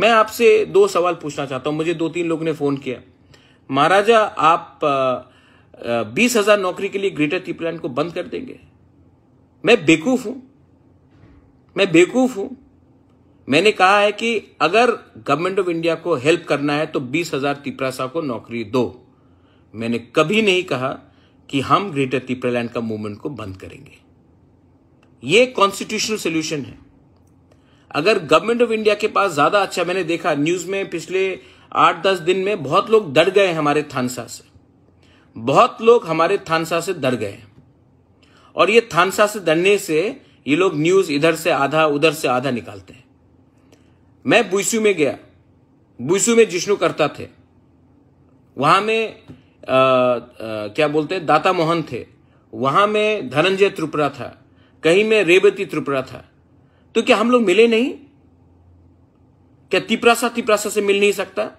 मैं आपसे दो सवाल पूछना चाहता हूं मुझे दो तीन लोग ने फोन किया महाराजा आप बीस हजार नौकरी के लिए ग्रेटर टी को बंद कर देंगे मैं बेकूफ हूं मैं बेकूफ हूं मैंने कहा है कि अगर गवर्नमेंट ऑफ इंडिया को हेल्प करना है तो बीस हजार तिपरासा को नौकरी दो मैंने कभी नहीं कहा कि हम ग्रेटर तिपरालैंड का मूवमेंट को बंद करेंगे यह कॉन्स्टिट्यूशनल सोल्यूशन है अगर गवर्नमेंट ऑफ इंडिया के पास ज्यादा अच्छा मैंने देखा न्यूज में पिछले आठ दस दिन में बहुत लोग डर गए हमारे थानसा से बहुत लोग हमारे थानसा से डर गए और ये थानसा से डरने से ये लोग न्यूज इधर से आधा उधर से आधा निकालते हैं मैं बुसू में गया बुसू में जिष्णु करता थे वहां में आ, आ, क्या बोलते हैं दाता मोहन थे वहां में धनंजय त्रिपुरा था कहीं में रेवती त्रिपुरा था तो क्या हम लोग मिले नहीं क्या तिपरासा तिपरासा से मिल नहीं सकता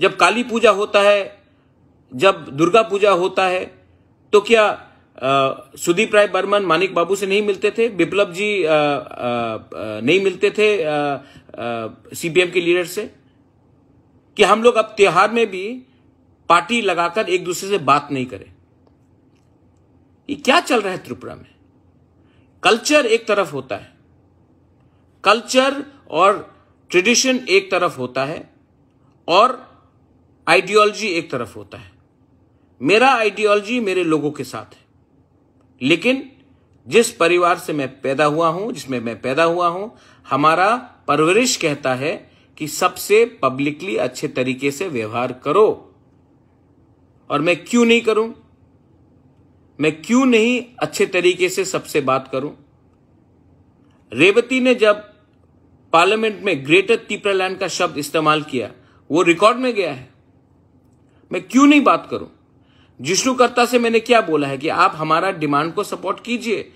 जब काली पूजा होता है जब दुर्गा पूजा होता है तो क्या आ, सुदीप राय बर्मन मानिक बाबू से नहीं मिलते थे विप्लब जी आ, आ, नहीं मिलते थे सीपीएम के लीडर से कि हम लोग अब त्योहार में भी पार्टी लगाकर एक दूसरे से बात नहीं करें ये क्या चल रहा है त्रिपुरा में कल्चर एक तरफ होता है कल्चर और ट्रेडिशन एक तरफ होता है और आइडियोलॉजी एक तरफ होता है मेरा आइडियोलॉजी मेरे लोगों के साथ है लेकिन जिस परिवार से मैं पैदा हुआ हूं जिसमें मैं पैदा हुआ हूं हमारा परवरिश कहता है कि सबसे पब्लिकली अच्छे तरीके से व्यवहार करो और मैं क्यों नहीं करूं मैं क्यों नहीं अच्छे तरीके से सबसे बात करूं रेवती ने जब पार्लियामेंट में ग्रेटर लैंड का शब्द इस्तेमाल किया वो रिकॉर्ड में गया है मैं क्यों नहीं बात करूं जिष्णुकर्ता से मैंने क्या बोला है कि आप हमारा डिमांड को सपोर्ट कीजिए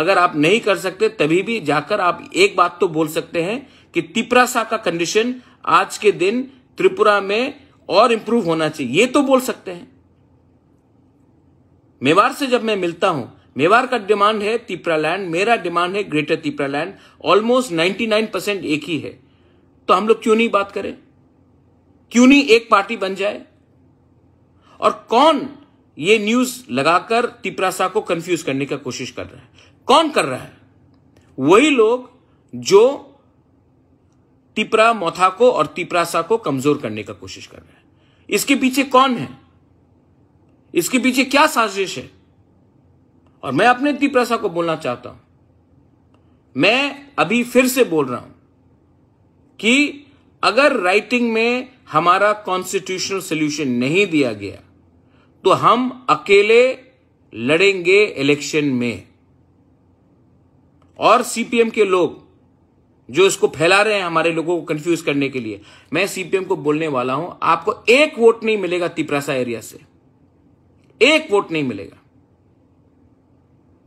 अगर आप नहीं कर सकते तभी भी जाकर आप एक बात तो बोल सकते हैं कि तिपरासा का कंडीशन आज के दिन त्रिपुरा में और इंप्रूव होना चाहिए ये तो बोल सकते हैं मेवाड़ से जब मैं मिलता हूं मेवार का डिमांड है तिपरा लैंड मेरा डिमांड है greater Tipra land almost 99 percent एक ही है तो हम लोग क्यों नहीं बात करें क्यों नहीं एक पार्टी बन जाए और कौन ये न्यूज लगाकर तिपरासा को कंफ्यूज करने का कोशिश कर रहा है कौन कर रहा है वही लोग जो तिपरा मोथा को और तिपरासा को कमजोर करने का कोशिश कर रहे हैं इसके पीछे कौन है इसके पीछे क्या साजिश है और मैं अपने तिप्रसा को बोलना चाहता हूं मैं अभी फिर से बोल रहा हूं कि अगर राइटिंग में हमारा कॉन्स्टिट्यूशनल सोल्यूशन नहीं दिया गया तो हम अकेले लड़ेंगे इलेक्शन में और सीपीएम के लोग जो इसको फैला रहे हैं हमारे लोगों को कंफ्यूज करने के लिए मैं सीपीएम को बोलने वाला हूं आपको एक वोट नहीं मिलेगा तिपरासा एरिया से एक वोट नहीं मिलेगा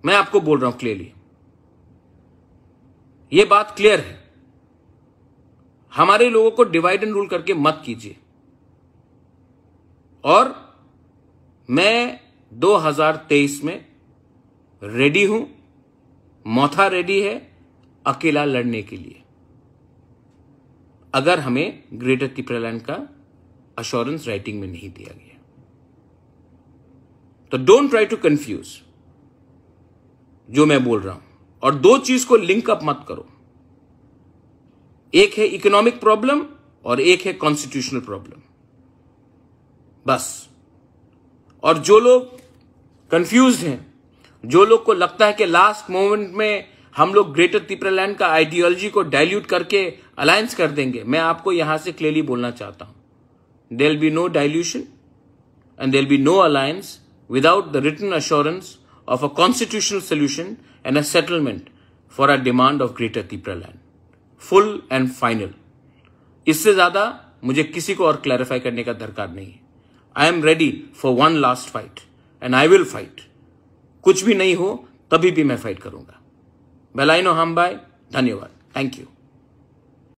मैं आपको बोल रहा हूं क्लियरली ये बात क्लियर है हमारे लोगों को डिवाइड एंड रूल करके मत कीजिए और मैं 2023 में रेडी हूं मौथा रेडी है अकेला लड़ने के लिए अगर हमें ग्रेटर तिप्रलैंड का अश्योरेंस राइटिंग में नहीं दिया गया तो डोंट ट्राई टू कंफ्यूज जो मैं बोल रहा हूं और दो चीज को लिंक अप मत करो एक है इकोनॉमिक प्रॉब्लम और एक है कॉन्स्टिट्यूशनल प्रॉब्लम बस और जो लोग कंफ्यूज हैं जो लोग को लगता है कि लास्ट मोमेंट में हम लोग ग्रेटर तिपरालैंड का आइडियोलॉजी को डाइल्यूट करके अलायंस कर देंगे मैं आपको यहां से क्लियरली बोलना चाहता हूं there be no dilution and there be no alliance without the written assurance of a constitutional solution and a settlement for our demand of Greater Tipra land. Full and final. इससे ज्यादा मुझे किसी को और clarify करने का दरकार नहीं I am ready for one last fight and I will fight कुछ भी नहीं हो तभी भी मैं फाइट करूंगा बेलाइनो हम बाय धन्यवाद थैंक यू